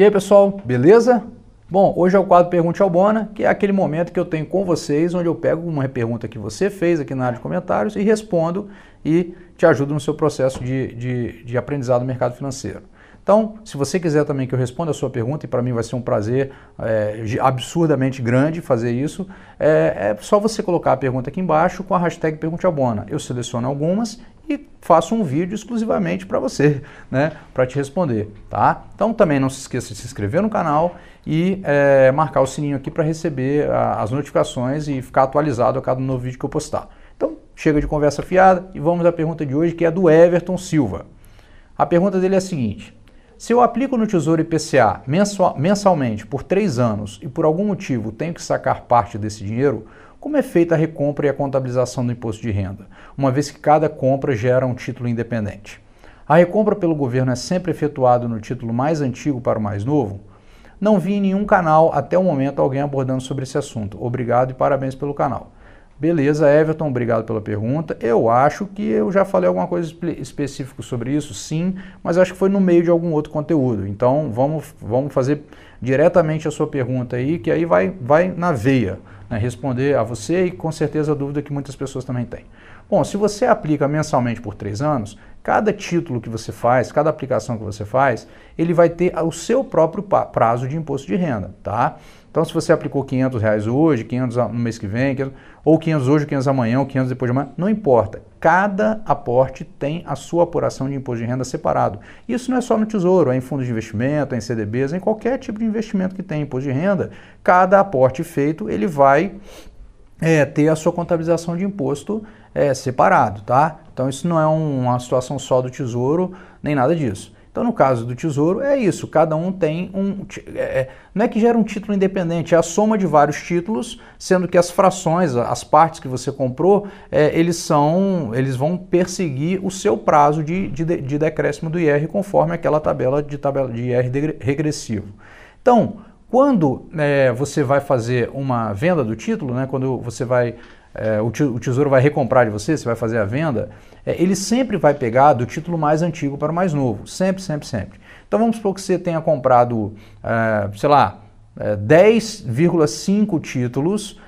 E aí pessoal, beleza? Bom, hoje é o quadro Pergunte ao Bona, que é aquele momento que eu tenho com vocês, onde eu pego uma pergunta que você fez aqui na área de comentários e respondo e te ajudo no seu processo de, de, de aprendizado no mercado financeiro. Então, se você quiser também que eu responda a sua pergunta, e para mim vai ser um prazer é, absurdamente grande fazer isso, é, é, só você colocar a pergunta aqui embaixo com a hashtag Pergunte a Bona. Eu seleciono algumas e faço um vídeo exclusivamente para você, né, para te responder, tá? Então também não se esqueça de se inscrever no canal e é, marcar o sininho aqui para receber a, as notificações e ficar atualizado a cada novo vídeo que eu postar. Então chega de conversa fiada e vamos à pergunta de hoje que é do Everton Silva. A pergunta dele é a seguinte: se eu aplico no Tesouro IPCA mensalmente por três anos e por algum motivo tenho que sacar parte desse dinheiro, como é feita a recompra e a contabilização do imposto de renda, uma vez que cada compra gera um título independente? A recompra pelo governo é sempre efetuada no título mais antigo para o mais novo? Não vi em nenhum canal até o momento alguém abordando sobre esse assunto. Obrigado e parabéns pelo canal. Beleza, Everton, obrigado pela pergunta. Eu acho que eu já falei alguma coisa específica sobre isso, sim, mas acho que foi no meio de algum outro conteúdo. Então vamos, vamos fazer diretamente a sua pergunta aí, que aí vai, vai na veia, né? responder a você e com certeza a dúvida que muitas pessoas também têm. Bom, se você aplica mensalmente por três anos, cada título que você faz, cada aplicação que você faz, ele vai ter o seu próprio prazo de imposto de renda, tá? Então, se você aplicou 500 reais hoje, 500 no mês que vem, 500, ou 500 hoje, 500 amanhã, ou 500 depois de amanhã, não importa. Cada aporte tem a sua apuração de imposto de renda separado. Isso não é só no Tesouro, é em fundos de investimento, é em CDBs, é em qualquer tipo de investimento que tem imposto de renda. Cada aporte feito, ele vai é, ter a sua contabilização de imposto é, separado, tá? Então isso não é uma situação só do Tesouro, nem nada disso. Então no caso do Tesouro é isso, cada um tem um... É, é, não é que gera um título independente, é a soma de vários títulos, sendo que as frações, as partes que você comprou, é, eles são, eles vão perseguir o seu prazo de, de, de decréscimo do IR conforme aquela tabela de, tabela de IR regressivo. Então, quando é, você vai fazer uma venda do título, né, quando você vai é, o, tesouro vai recomprar de você, você vai fazer a venda, é, ele sempre vai pegar do título mais antigo para o mais novo. Sempre, sempre, sempre. Então vamos supor que você tenha comprado, é, sei lá, 10,5 títulos,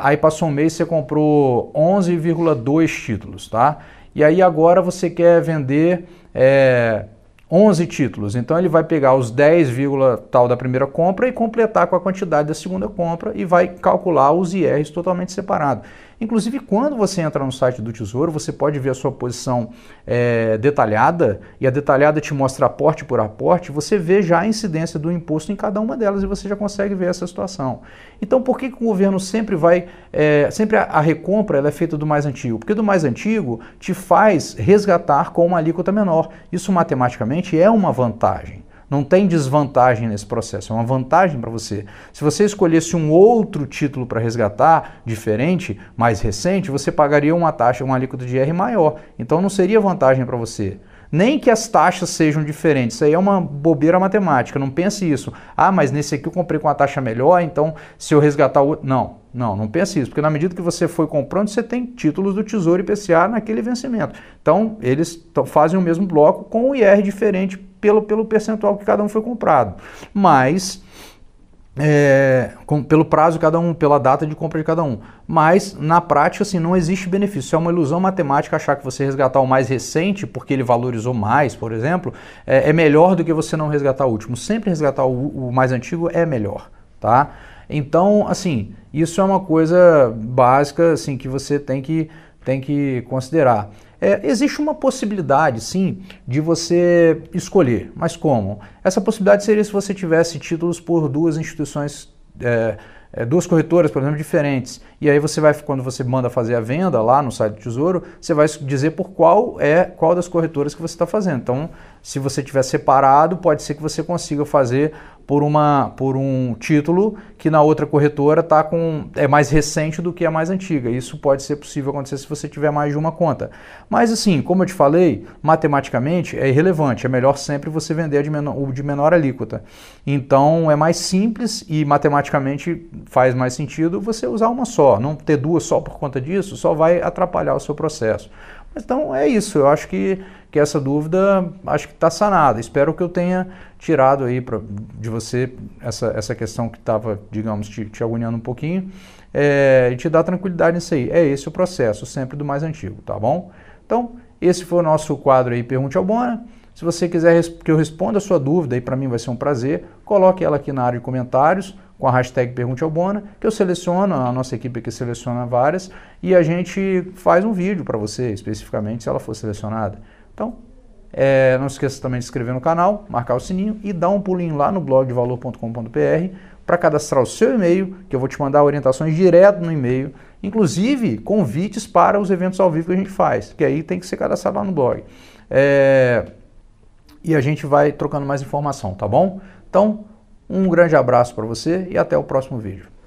aí passou um mês você comprou 11,2 títulos, tá? E aí agora você quer vender 11 títulos. Então ele vai pegar os 10, tal da primeira compra e completar com a quantidade da segunda compra e vai calcular os IRs totalmente separado. Inclusive, quando você entra no site do Tesouro, você pode ver a sua posição é, detalhada, e a detalhada te mostra aporte por aporte, você vê já a incidência do imposto em cada uma delas e você já consegue ver essa situação. Então, por que, que o governo sempre vai. É, sempre a, a recompra é feita do mais antigo? Porque do mais antigo te faz resgatar com uma alíquota menor. Isso matematicamente realmente é uma vantagem. Não tem desvantagem nesse processo, é uma vantagem para você. Se você escolhesse um outro título para resgatar, diferente, mais recente, você pagaria uma taxa, um alíquota de R maior. Então não seria vantagem para você. Nem que as taxas sejam diferentes, isso aí é uma bobeira matemática, não pense isso. Ah, mas nesse aqui eu comprei com uma taxa melhor, então se eu resgatar o outro. Não, não, não pense isso, porque na medida que você foi comprando, você tem títulos do Tesouro IPCA naquele vencimento. Então, eles fazem o mesmo bloco com o IR diferente pelo, pelo percentual que cada um foi comprado. Mas é, com, pelo prazo de cada um, pela data de compra de cada um. Mas, na prática, assim, não existe benefício. Isso é uma ilusão matemática achar que você resgatar o mais recente, porque ele valorizou mais, por exemplo, é, é melhor do que você não resgatar o último. Sempre resgatar o, o mais antigo é melhor, tá? Então, assim, isso é uma coisa básica, assim, que você tem que, tem que considerar. É, existe uma possibilidade, sim, de você escolher, mas como? Essa possibilidade seria se você tivesse títulos por duas instituições. É, é, duas corretoras, por exemplo, diferentes. E aí você vai, quando você manda fazer a venda lá no site do Tesouro, você vai dizer por qual é qual das corretoras que você está fazendo. Então, se você tiver separado, pode ser que você consiga fazer por, uma, por um título que na outra corretora tá com é mais recente do que a mais antiga. Isso pode ser possível acontecer se você tiver mais de uma conta. Mas assim, como eu te falei, matematicamente é irrelevante. É melhor sempre você vender de menor, o de menor alíquota. Então é mais simples e matematicamente faz mais sentido você usar uma só. Não ter duas só por conta disso só vai atrapalhar o seu processo. Então é isso. Eu acho que que essa dúvida acho que está sanada. Espero que eu tenha tirado aí pra, de você essa, essa questão que estava, digamos, te, te, agoniando um pouquinho é, e te dar tranquilidade nisso aí. É esse o processo, sempre do mais antigo, tá bom? Então, esse foi o nosso quadro aí, Pergunte ao Bona. Se você quiser que eu responda a sua dúvida, aí para mim vai ser um prazer, coloque ela aqui na área de comentários com a hashtag Pergunte ao Bona, que eu seleciono, a nossa equipe aqui seleciona várias, e a gente faz um vídeo para você, especificamente, se ela for selecionada. Então, é, não esqueça também de se inscrever no canal, marcar o sininho e dar um pulinho lá no blog valor.com.br para cadastrar o seu e-mail, que eu vou te mandar orientações direto no e-mail, inclusive convites para os eventos ao vivo que a gente faz, que aí tem que ser cadastrado lá no blog. É, e a gente vai trocando mais informação, tá bom? Então, um grande abraço para você e até o próximo vídeo.